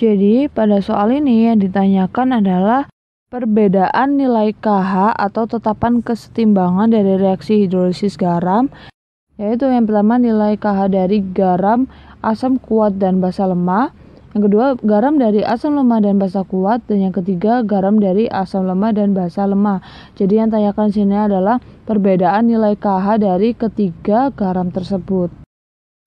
Jadi, pada soal ini yang ditanyakan adalah perbedaan nilai KH atau tetapan kesetimbangan dari reaksi hidrolisis garam, yaitu yang pertama nilai KH dari garam asam kuat dan basa lemah, yang kedua garam dari asam lemah dan basa kuat, dan yang ketiga garam dari asam lemah dan basa lemah. Jadi yang tanyakan sini adalah perbedaan nilai KH dari ketiga garam tersebut.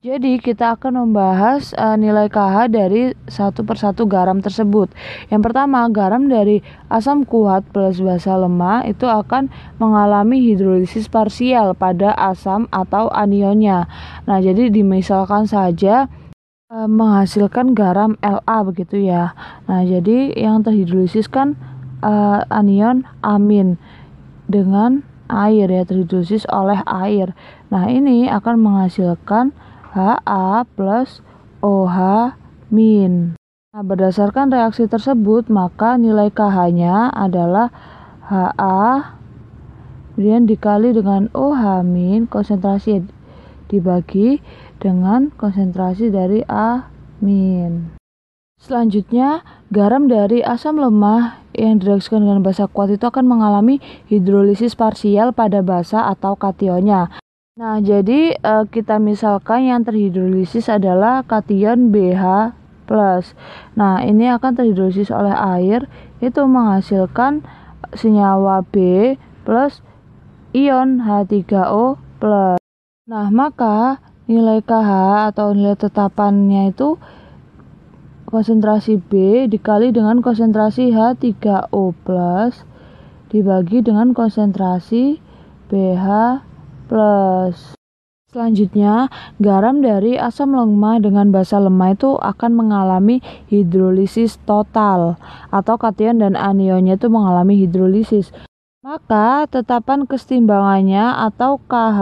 Jadi kita akan membahas uh, nilai KH dari satu persatu garam tersebut. Yang pertama, garam dari asam kuat plus basa lemah itu akan mengalami hidrolisis parsial pada asam atau anionnya. Nah, jadi dimisalkan saja uh, menghasilkan garam La begitu ya. Nah, jadi yang terhidrolisis kan uh, anion amin dengan air ya terhidrolisis oleh air. Nah, ini akan menghasilkan HA plus OH min. Nah, berdasarkan reaksi tersebut, maka nilai KH-nya adalah HA kemudian dikali dengan OH min konsentrasi dibagi dengan konsentrasi dari A min. Selanjutnya, garam dari asam lemah yang direaksikan dengan basa kuat itu akan mengalami hidrolisis parsial pada basa atau kationnya. Nah, jadi uh, kita misalkan yang terhidrolisis adalah kation BH+. Nah, ini akan terhidrolisis oleh air itu menghasilkan senyawa B plus ion H3O+. plus. Nah, maka nilai KH atau nilai tetapannya itu konsentrasi B dikali dengan konsentrasi H3O+ plus dibagi dengan konsentrasi BH plus Selanjutnya, garam dari asam lemah dengan basa lemah itu akan mengalami hidrolisis total atau kation dan anionnya itu mengalami hidrolisis. Maka tetapan kesetimbangannya atau KH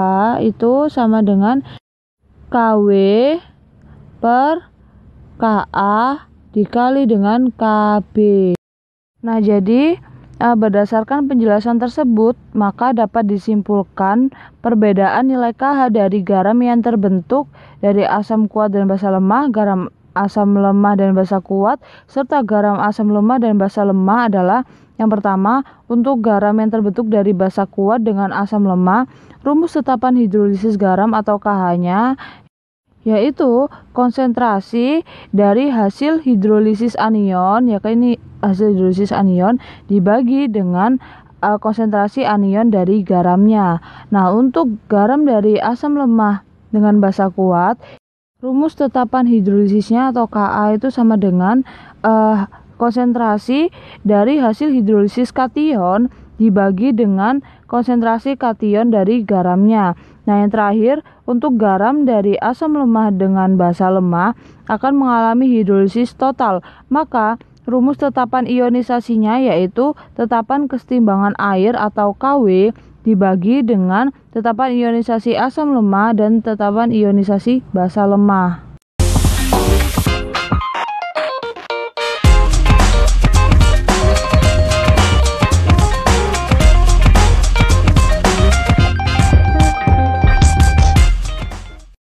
itu sama dengan KW per KA dikali dengan KB. Nah, jadi berdasarkan penjelasan tersebut, maka dapat disimpulkan perbedaan nilai KH dari garam yang terbentuk dari asam kuat dan basa lemah, garam asam lemah dan basa kuat, serta garam asam lemah dan basa lemah adalah yang pertama, untuk garam yang terbentuk dari basa kuat dengan asam lemah, rumus tetapan hidrolisis garam atau KH-nya yaitu konsentrasi dari hasil hidrolisis anion ya kan? ini hasil hidrolisis anion dibagi dengan uh, konsentrasi anion dari garamnya. Nah, untuk garam dari asam lemah dengan basa kuat, rumus tetapan hidrolisisnya atau Ka itu sama dengan uh, konsentrasi dari hasil hidrolisis kation dibagi dengan konsentrasi kation dari garamnya. Nah, yang terakhir, untuk garam dari asam lemah dengan basa lemah akan mengalami hidrolisis total. Maka, rumus tetapan ionisasinya yaitu tetapan kesetimbangan air atau KW dibagi dengan tetapan ionisasi asam lemah dan tetapan ionisasi basa lemah.